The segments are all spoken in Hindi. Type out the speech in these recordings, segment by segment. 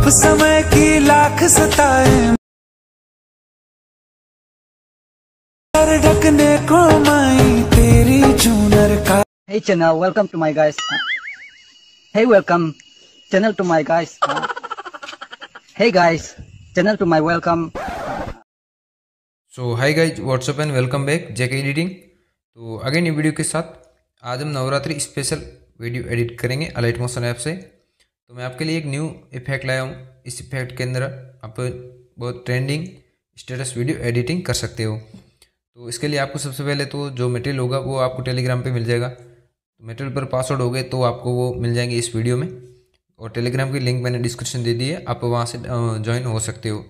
चुप समय की लाख सताए ढकने को माई तेरी चूनर का हे चना welcome to my guys hey welcome channel to my guys hey guys channel to my welcome so hi guys what's up and welcome back JK editing तो अगेन ये वीडियो के साथ आज हम नवरात्रि स्पेशल वीडियो एडिट करेंगे अलाइट मोशन ऐप से तो मैं आपके लिए एक न्यू इफेक्ट लाया हूँ इस इफेक्ट के अंदर आप बहुत ट्रेंडिंग स्टेटस वीडियो एडिटिंग कर सकते हो तो इसके लिए आपको सबसे पहले तो जो मटेरियल होगा वो आपको टेलीग्राम पे मिल जाएगा तो मटेरियल पर पासवर्ड हो गए तो आपको वो मिल जाएंगे इस वीडियो में और टेलीग्राम की लिंक मैंने डिस्क्रिप्शन दे दी है आप वहाँ से ज्वाइन हो सकते हो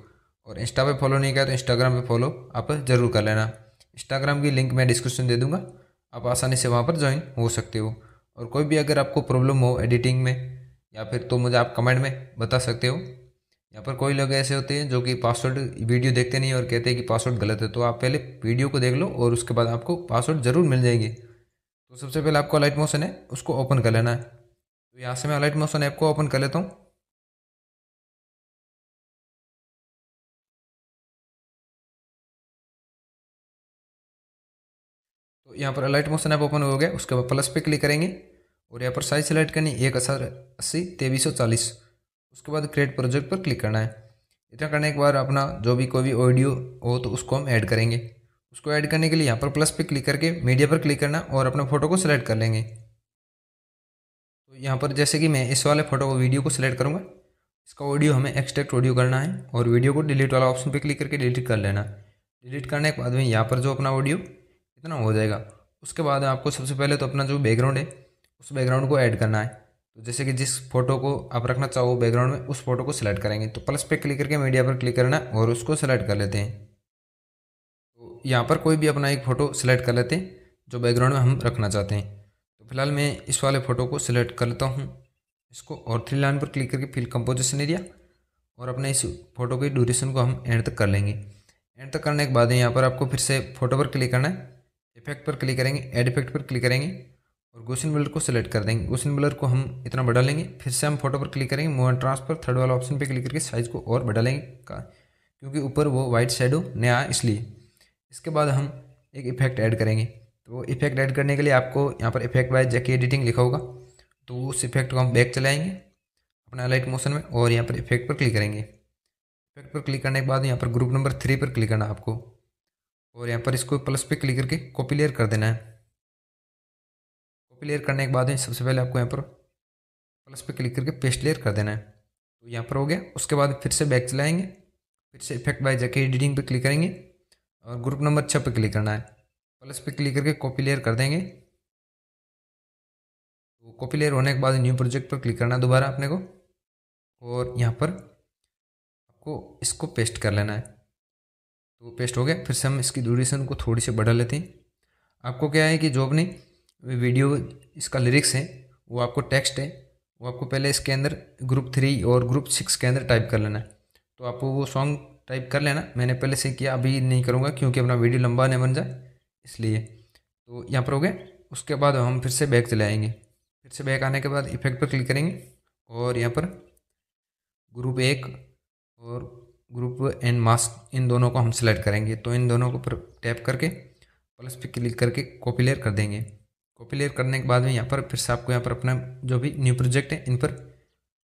और इंस्टा पे फॉलो नहीं किया तो इंस्टाग्राम पे फॉलो आप ज़रूर कर लेना इंस्टाग्राम की लिंक मैं डिस्क्रिप्शन दे दूँगा आप आसानी से वहाँ पर ज्वाइन हो सकते हो और कोई भी अगर आपको प्रॉब्लम हो एडिटिंग में या फिर तो मुझे आप कमेंट में बता सकते हो यहाँ पर कोई लोग ऐसे होते हैं जो कि पासवर्ड वीडियो देखते नहीं और कहते हैं कि पासवर्ड गलत है तो आप पहले वीडियो को देख लो और उसके बाद आपको पासवर्ड ज़रूर मिल जाएंगे तो सबसे पहले आपको अलाइट मोशन है उसको ओपन कर लेना है तो यहाँ से मैं अलाइट मोशन ऐप को ओपन कर लेता हूँ तो यहाँ पर अलाइट मोशन ऐप ओपन हो गया उसके बाद प्लस पे क्लिक करेंगे और यहाँ पर साइज सेलेक्ट करनी एक असर अस्सी तेईस सौ चालीस उसके बाद क्रिएट प्रोजेक्ट पर क्लिक करना है इतना करने के बाद अपना जो भी कोई भी ऑडियो हो तो उसको हम ऐड करेंगे उसको ऐड करने के लिए यहाँ पर प्लस पे क्लिक करके मीडिया पर क्लिक करना और अपने फ़ोटो को सिलेक्ट कर लेंगे तो यहाँ पर जैसे कि मैं इस वाले फ़ोटो को वीडियो को सिलेक्ट करूँगा इसका ऑडियो हमें एक्सट्रैक्ट ऑडियो करना है और वीडियो को डिलीट वाला ऑप्शन पर क्लिक करके डिलीट कर लेना डिलीट करने के बाद में यहाँ पर जो अपना ऑडियो इतना हो जाएगा उसके बाद आपको सबसे पहले तो अपना जो बैकग्राउंड है उस बैकग्राउंड को ऐड करना है तो जैसे कि जिस फोटो को आप रखना चाहो बैकग्राउंड में उस फोटो को सिलेक्ट करेंगे तो प्लस पे क्लिक करके मीडिया पर क्लिक करना और उसको सेलेक्ट कर लेते हैं तो यहाँ पर कोई भी अपना एक फ़ोटो सेलेक्ट कर लेते हैं जो बैकग्राउंड में हम रखना चाहते हैं तो फिलहाल मैं इस वाले फ़ोटो को सिलेक्ट कर लेता हूँ इसको और थ्री लाइन पर क्लिक करके फिल कंपोजिशन एरिया और अपने इस फोटो की ड्यूरेशन को हम एंड तक कर लेंगे एंड तक करने के बाद यहाँ पर आपको फिर से फोटो पर क्लिक करना है इफेक्ट पर क्लिक करेंगे एड इफेक्ट पर क्लिक करेंगे और गोसिन ब्लर को सिलेक्ट कर देंगे गोसिन बलर को हम इतना बढ़ा लेंगे फिर से हम फोटो पर क्लिक करेंगे मूव एंड ट्रांसफर थर्ड वाला ऑप्शन पे क्लिक करके साइज़ को और बढ़ा लेंगे क्योंकि ऊपर वो वाइट शेडो नया आया इसलिए इसके बाद हम एक इफेक्ट ऐड करेंगे तो इफेक्ट ऐड करने के लिए आपको यहाँ पर इफेक्ट वाइज जैकी एडिटिंग लिखा होगा तो उस इफेक्ट को हम बैक चलाएँगे अपना लाइट मोशन में और यहाँ पर इफेक्ट पर क्लिक करेंगे इफेक्ट पर क्लिक करने के बाद यहाँ पर ग्रुप नंबर थ्री पर क्लिक करना आपको और यहाँ पर इसको प्लस पे क्लिक करके कॉपी लेयर कर देना है कॉपी लेयर करने के बाद सबसे पहले आपको यहाँ पर प्लस पे क्लिक करके पेस्ट लेयर कर देना है तो यहाँ पर हो गया उसके बाद फिर से बैक चलाएंगे फिर से इफेक्ट बाय जाके एडिटिंग पे क्लिक करेंगे और ग्रुप नंबर छः पे क्लिक करना है प्लस पे क्लिक करके कॉपी लेयर कर देंगे तो कॉपी लेयर होने के बाद न्यू प्रोजेक्ट पर क्लिक करना है दोबारा अपने को और यहाँ पर आपको इसको पेस्ट कर लेना है तो पेस्ट हो गया फिर से हम इसकी ड्यूरेशन को थोड़ी सी बढ़ा लेते हैं आपको क्या है कि जो अपनी वीडियो इसका लिरिक्स है वो आपको टेक्स्ट है वो आपको पहले इसके अंदर ग्रुप थ्री और ग्रुप सिक्स के अंदर टाइप कर लेना है तो आपको वो सॉन्ग टाइप कर लेना मैंने पहले से किया अभी नहीं करूँगा क्योंकि अपना वीडियो लंबा नहीं बन जाए इसलिए तो यहाँ पर हो गया उसके बाद हम फिर से बैग चले आएंगे फिर से बैग आने के बाद इफेक्ट पर क्लिक करेंगे और यहाँ पर ग्रुप एक और ग्रुप एंड मास्क इन दोनों को हम सिलेक्ट करेंगे तो इन दोनों को पर टैप करके प्लस पे क्लिक करके कॉपी लेयर कर देंगे कॉपी लेयर करने के बाद में यहाँ पर फिर से आपको यहाँ पर अपना जो भी न्यू प्रोजेक्ट है इन पर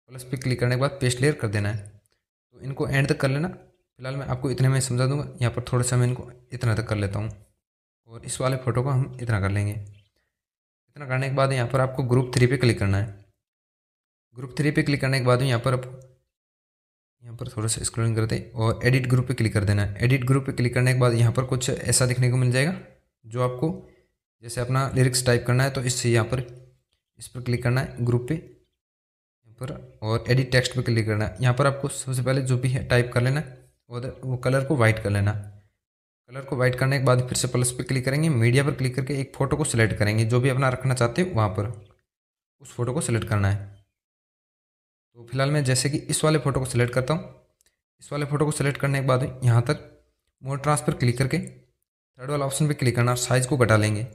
प्लस पे क्लिक करने के बाद पेस्ट लेयर कर देना है तो इनको एंड तक कर लेना फिलहाल मैं आपको इतने में समझा दूंगा यहाँ पर थोड़ा सा मैं इनको इतना तक कर लेता हूँ और इस वाले फ़ोटो को हम इतना कर लेंगे इतना करने के बाद यहाँ पर आपको ग्रुप थ्री पे क्लिक करना है ग्रुप थ्री पे क्लिक करने के बाद यहाँ पर आप यहाँ पर थोड़ा सा स्क्रोलिंग करते हैं और एडिट ग्रुप पे क्लिक कर देना है एडिट ग्रुप पे क्लिक करने के बाद यहाँ पर कुछ ऐसा दिखने को मिल जाएगा जो आपको जैसे अपना लिरिक्स टाइप करना है तो इससे यहाँ पर इस पर क्लिक करना है ग्रुप पे पर और एडिट टेक्स्ट पे क्लिक करना है यहाँ पर आपको सबसे पहले जो भी है टाइप कर लेना और वो कलर को वाइट कर लेना कलर को वाइट करने के बाद फिर से प्लस पे क्लिक करेंगे मीडिया पर क्लिक करके एक फ़ोटो को सिलेक्ट करेंगे जो भी अपना रखना चाहते हो वहाँ पर उस फोटो को सिलेक्ट करना है तो फिलहाल मैं जैसे कि इस वाले फ़ोटो को सिलेक्ट करता हूँ इस वाले फ़ोटो को सिलेक्ट करने के बाद यहाँ तक मोड ट्रांसफर क्लिक करके थर्ड वाला ऑप्शन पर क्लिक करना और साइज़ को घटा लेंगे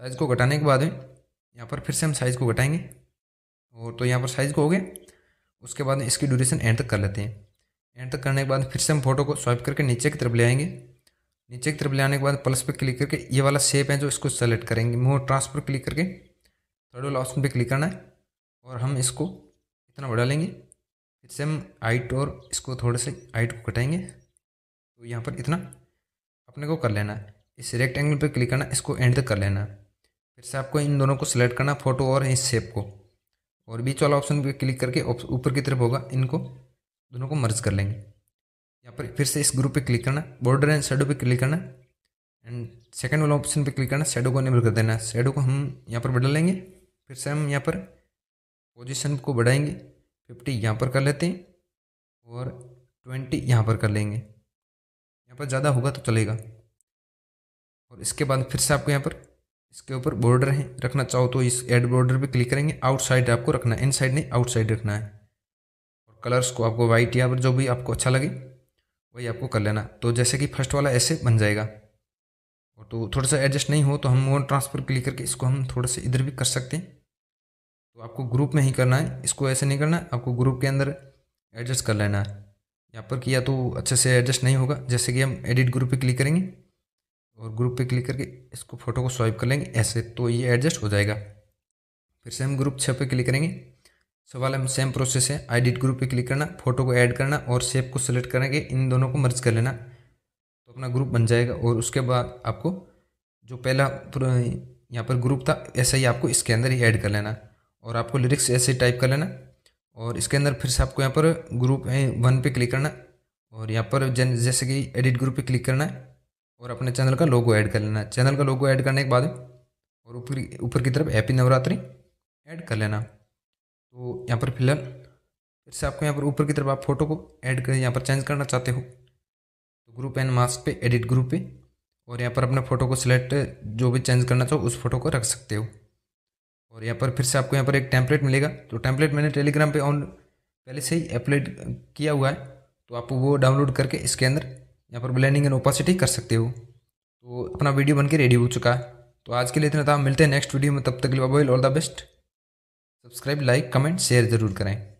साइज़ को घटाने के बाद में यहाँ पर फिर से हम साइज़ को घटाएंगे और तो यहाँ पर साइज़ को हो गया उसके बाद इसकी ड्यूरेशन एंड तक कर लेते हैं एंड तक करने के बाद फिर से हम फोटो को स्वाइप करके नीचे की तरफ ले आएंगे नीचे की तरफ ले आने के बाद प्लस पर क्लिक करके ये वाला शेप है जो इसको सेलेक्ट करेंगे मोर ट्रांसफर क्लिक करके थर्ड वाला ऑप्शन पर क्लिक करना है और हम इसको इतना बढ़ा लेंगे फिर से हम हाइट और इसको थोड़े से हाइट को कटाएंगे तो यहाँ पर इतना अपने को कर लेना है इस रेक्ट एंगल पर क्लिक करना इसको एंड तक कर लेना है फिर से आपको इन दोनों को सिलेक्ट करना फोटो और इस शेप को और बीच वाला ऑप्शन पर क्लिक करके ऊपर की तरफ होगा इनको दोनों को मर्ज कर लेंगे यहाँ पर फिर से इस ग्रुप पे क्लिक करना बॉर्डर एंड शेडो पे क्लिक करना एंड सेकंड वाला ऑप्शन पे क्लिक करना शेडो को निर्भर कर देना शेडो को हम यहाँ पर बदल लेंगे फिर से हम यहाँ पर पोजीशन को बढ़ाएंगे फिफ्टी यहाँ पर कर लेते हैं और ट्वेंटी यहाँ पर कर लेंगे यहाँ पर ज़्यादा होगा तो चलेगा और इसके बाद फिर से आपको यहाँ पर इसके ऊपर बॉर्डर है रखना चाहो तो इस एड बॉर्डर पे क्लिक करेंगे आउटसाइड आपको रखना है इन साइड नहीं आउटसाइड रखना है और कलर्स को आपको वाइट या पर जो भी आपको अच्छा लगे वही आपको कर लेना तो जैसे कि फर्स्ट वाला ऐसे बन जाएगा और तो थोड़ा सा एडजस्ट नहीं हो तो हम वो ट्रांसफर क्लिक करके इसको हम थोड़ा सा इधर भी कर सकते हैं तो आपको ग्रुप में ही करना है इसको ऐसे नहीं करना आपको ग्रुप के अंदर एडजस्ट कर लेना है यहाँ पर किया तो अच्छे से एडजस्ट नहीं होगा जैसे कि हम एडिट ग्रुप पर क्लिक करेंगे और ग्रुप पे क्लिक करके इसको फोटो को स्वाइप कर लेंगे ऐसे तो ये एडजस्ट हो जाएगा फिर से हम ग्रुप छः पे क्लिक करेंगे सवाल हम में सेम प्रोसेस है एडिट ग्रुप पे क्लिक करना फोटो को ऐड करना और सेप को सिलेक्ट करेंगे इन दोनों को मर्ज कर लेना तो अपना ग्रुप बन जाएगा और उसके बाद आपको जो पहला यहाँ पर ग्रुप था ऐसा ही आपको इसके अंदर ही ऐड कर लेना और आपको लिरिक्स ऐसे टाइप कर लेना और इसके अंदर फिर से आपको यहाँ पर ग्रुप वन पे क्लिक करना और यहाँ पर जैसे कि एडिट ग्रुप पे क्लिक करना है और अपने चैनल का लोगो ऐड कर लेना चैनल का लोगो ऐड करने के बाद और ऊपर ऊपर की तरफ हैप्पी नवरात्रि ऐड कर लेना तो यहाँ पर फिलहाल फिर से आपको यहाँ पर ऊपर की तरफ आप फोटो को ऐड कर यहाँ पर चेंज करना चाहते हो तो ग्रुप एंड मास्क पे एडिट ग्रुप पे और यहाँ पर अपने फ़ोटो को सिलेक्ट जो भी चेंज करना चाहो उस फोटो को रख सकते हो और यहाँ पर फिर से आपको यहाँ पर एक टेम्पलेट मिलेगा तो टेम्पलेट मैंने टेलीग्राम पर ऑन पहले से ही अपलोड किया हुआ है तो आप वो डाउनलोड करके इसके अंदर यहाँ पर ब्लैंडिंग एंड ओपासिटी कर सकते हो तो अपना वीडियो बन के रेडी हो चुका है तो आज के लिए इतना था मिलते हैं नेक्स्ट वीडियो में तब तक के लिए all the best subscribe like comment share ज़रूर करें